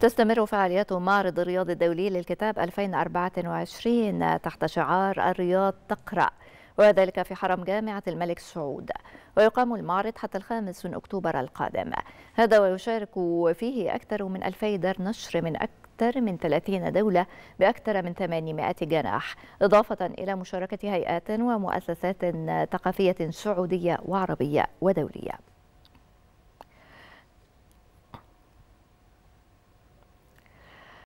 تستمر فعاليات معرض الرياض الدولي للكتاب 2024 تحت شعار الرياض تقرأ وذلك في حرم جامعة الملك سعود ويقام المعرض حتى الخامس من أكتوبر القادم هذا ويشارك فيه أكثر من 2000 دار نشر من أكثر من 30 دولة بأكثر من 800 جناح إضافة إلى مشاركة هيئات ومؤسسات ثقافية سعودية وعربية ودولية